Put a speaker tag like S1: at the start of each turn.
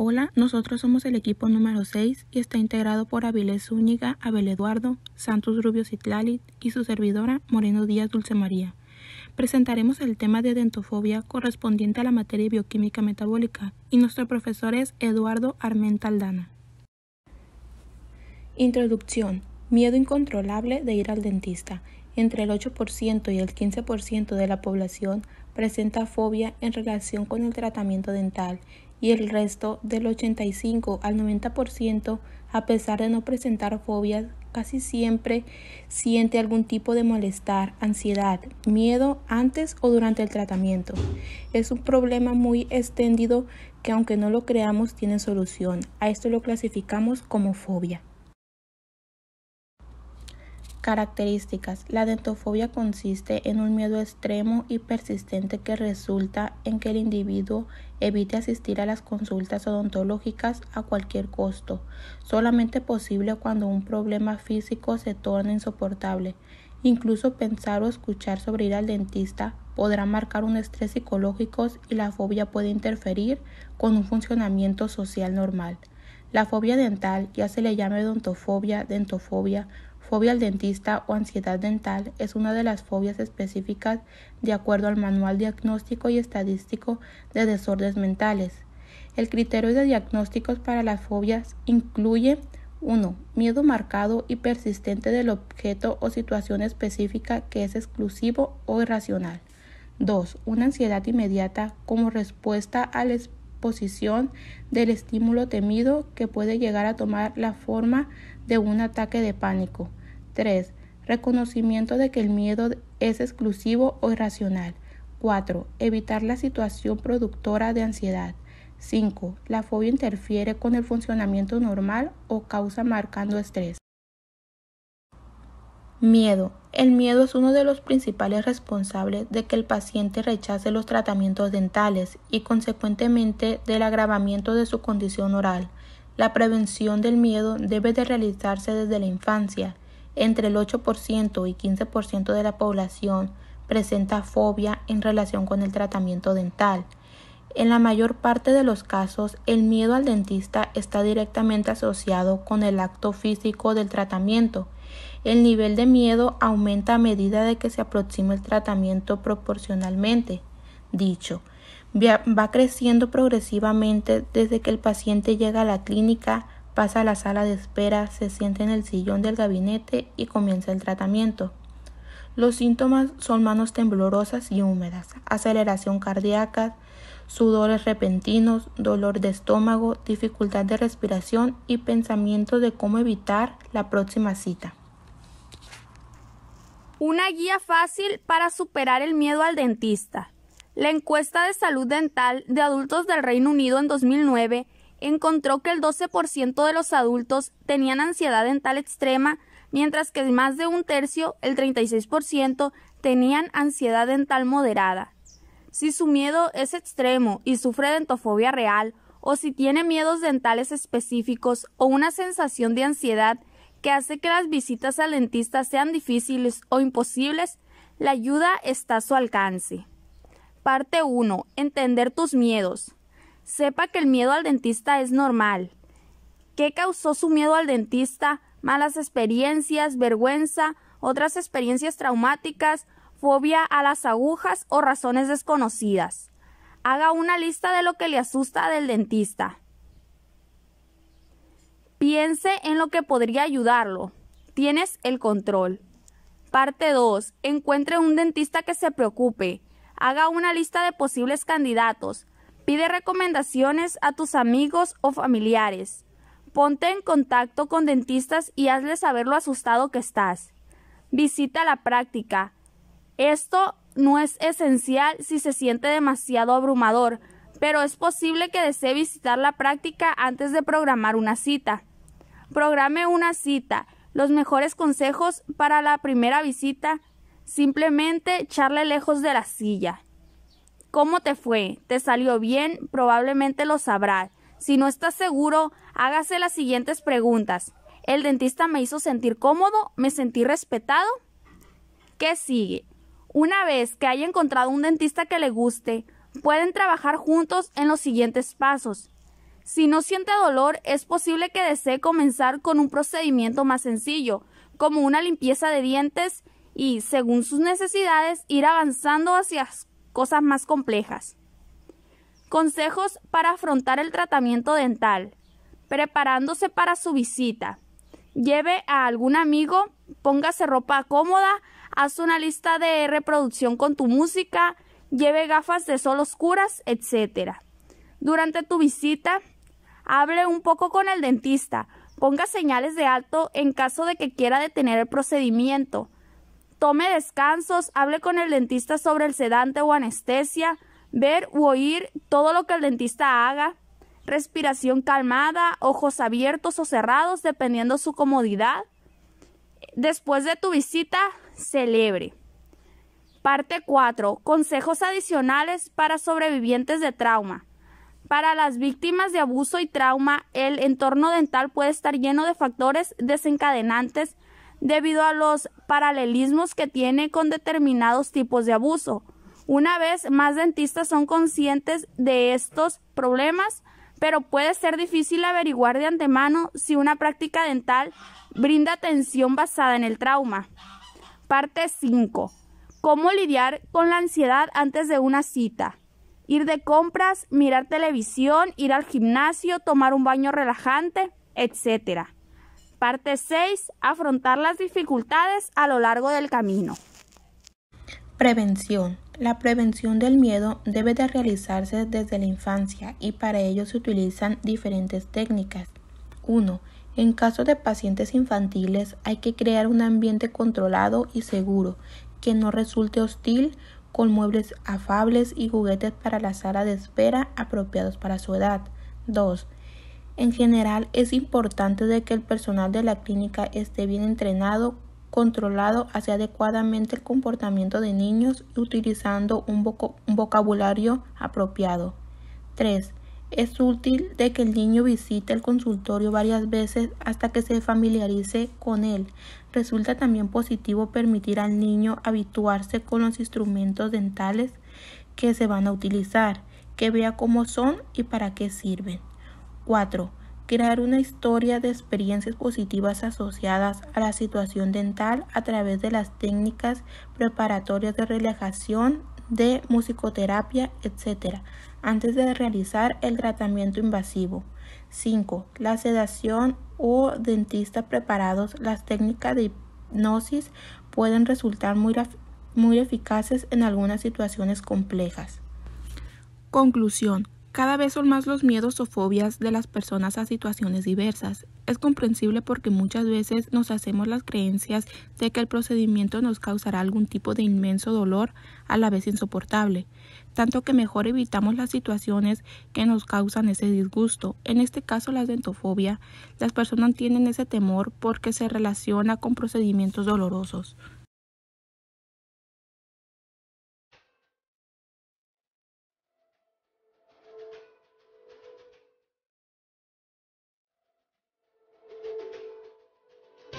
S1: Hola, nosotros somos el equipo número 6 y está integrado por Avilés Zúñiga, Abel Eduardo, Santos Rubio Citlalit y su servidora Moreno Díaz Dulce María. Presentaremos el tema de dentofobia correspondiente a la materia bioquímica metabólica y nuestro profesor es Eduardo Armenta Aldana. Introducción. Miedo incontrolable de ir al dentista. Entre el 8% y el 15% de la población presenta fobia en relación con el tratamiento dental y el resto del 85 al 90%, a pesar de no presentar fobias, casi siempre siente algún tipo de molestar, ansiedad, miedo antes o durante el tratamiento. Es un problema muy extendido que aunque no lo creamos tiene solución. A esto lo clasificamos como fobia. Características. La dentofobia consiste en un miedo extremo y persistente que resulta en que el individuo Evite asistir a las consultas odontológicas a cualquier costo, solamente posible cuando un problema físico se torna insoportable. Incluso pensar o escuchar sobre ir al dentista podrá marcar un estrés psicológico y la fobia puede interferir con un funcionamiento social normal. La fobia dental, ya se le llame odontofobia, dentofobia, fobia al dentista o ansiedad dental, es una de las fobias específicas de acuerdo al Manual Diagnóstico y Estadístico de Desórdenes Mentales. El criterio de diagnósticos para las fobias incluye 1. Miedo marcado y persistente del objeto o situación específica que es exclusivo o irracional. 2. Una ansiedad inmediata como respuesta al posición del estímulo temido que puede llegar a tomar la forma de un ataque de pánico. 3. Reconocimiento de que el miedo es exclusivo o irracional. 4. Evitar la situación productora de ansiedad. 5. La fobia interfiere con el funcionamiento normal o causa marcando estrés. Miedo. El miedo es uno de los principales responsables de que el paciente rechace los tratamientos dentales y consecuentemente del agravamiento de su condición oral. La prevención del miedo debe de realizarse desde la infancia. Entre el 8% y 15% de la población presenta fobia en relación con el tratamiento dental. En la mayor parte de los casos, el miedo al dentista está directamente asociado con el acto físico del tratamiento, el nivel de miedo aumenta a medida de que se aproxima el tratamiento proporcionalmente. Dicho, va creciendo progresivamente desde que el paciente llega a la clínica, pasa a la sala de espera, se siente en el sillón del gabinete y comienza el tratamiento. Los síntomas son manos temblorosas y húmedas, aceleración cardíaca, sudores repentinos, dolor de estómago, dificultad de respiración y pensamiento de cómo evitar la próxima cita.
S2: Una guía fácil para superar el miedo al dentista. La encuesta de salud dental de adultos del Reino Unido en 2009 encontró que el 12% de los adultos tenían ansiedad dental extrema, mientras que más de un tercio, el 36%, tenían ansiedad dental moderada. Si su miedo es extremo y sufre dentofobia real, o si tiene miedos dentales específicos o una sensación de ansiedad que hace que las visitas al dentista sean difíciles o imposibles, la ayuda está a su alcance. Parte 1. Entender tus miedos. Sepa que el miedo al dentista es normal. ¿Qué causó su miedo al dentista? Malas experiencias, vergüenza, otras experiencias traumáticas, fobia a las agujas o razones desconocidas. Haga una lista de lo que le asusta del dentista. Piense en lo que podría ayudarlo. Tienes el control. Parte 2. Encuentre un dentista que se preocupe. Haga una lista de posibles candidatos. Pide recomendaciones a tus amigos o familiares. Ponte en contacto con dentistas y hazles saber lo asustado que estás. Visita la práctica. Esto no es esencial si se siente demasiado abrumador, pero es posible que desee visitar la práctica antes de programar una cita. Programe una cita. Los mejores consejos para la primera visita. Simplemente charle lejos de la silla. ¿Cómo te fue? ¿Te salió bien? Probablemente lo sabrá. Si no estás seguro, hágase las siguientes preguntas. ¿El dentista me hizo sentir cómodo? ¿Me sentí respetado? ¿Qué sigue? Una vez que haya encontrado un dentista que le guste, pueden trabajar juntos en los siguientes pasos. Si no siente dolor, es posible que desee comenzar con un procedimiento más sencillo, como una limpieza de dientes y, según sus necesidades, ir avanzando hacia cosas más complejas. Consejos para afrontar el tratamiento dental. Preparándose para su visita. Lleve a algún amigo, póngase ropa cómoda, haz una lista de reproducción con tu música, lleve gafas de sol oscuras, etc. Durante tu visita, hable un poco con el dentista, ponga señales de alto en caso de que quiera detener el procedimiento, tome descansos, hable con el dentista sobre el sedante o anestesia, ver u oír todo lo que el dentista haga, respiración calmada, ojos abiertos o cerrados dependiendo su comodidad. Después de tu visita, celebre. Parte 4. Consejos adicionales para sobrevivientes de trauma. Para las víctimas de abuso y trauma, el entorno dental puede estar lleno de factores desencadenantes debido a los paralelismos que tiene con determinados tipos de abuso. Una vez más dentistas son conscientes de estos problemas, pero puede ser difícil averiguar de antemano si una práctica dental brinda atención basada en el trauma. Parte 5. ¿Cómo lidiar con la ansiedad antes de una cita? ir de compras, mirar televisión, ir al gimnasio, tomar un baño relajante, etc. Parte 6. Afrontar las dificultades a lo largo del camino.
S1: Prevención. La prevención del miedo debe de realizarse desde la infancia y para ello se utilizan diferentes técnicas. 1. En caso de pacientes infantiles hay que crear un ambiente controlado y seguro, que no resulte hostil, con muebles afables y juguetes para la sala de espera apropiados para su edad. 2. En general es importante de que el personal de la clínica esté bien entrenado, controlado hacia adecuadamente el comportamiento de niños y utilizando un, un vocabulario apropiado. 3. Es útil de que el niño visite el consultorio varias veces hasta que se familiarice con él. Resulta también positivo permitir al niño habituarse con los instrumentos dentales que se van a utilizar, que vea cómo son y para qué sirven. 4. Crear una historia de experiencias positivas asociadas a la situación dental a través de las técnicas preparatorias de relajación, de musicoterapia, etc., antes de realizar el tratamiento invasivo. 5. La sedación o dentista preparados. Las técnicas de hipnosis pueden resultar muy, muy eficaces en algunas situaciones complejas. Conclusión. Cada vez son más los miedos o fobias de las personas a situaciones diversas. Es comprensible porque muchas veces nos hacemos las creencias de que el procedimiento nos causará algún tipo de inmenso dolor, a la vez insoportable, tanto que mejor evitamos las situaciones que nos causan ese disgusto. En este caso, la dentofobia, las personas tienen ese temor porque se relaciona con procedimientos dolorosos.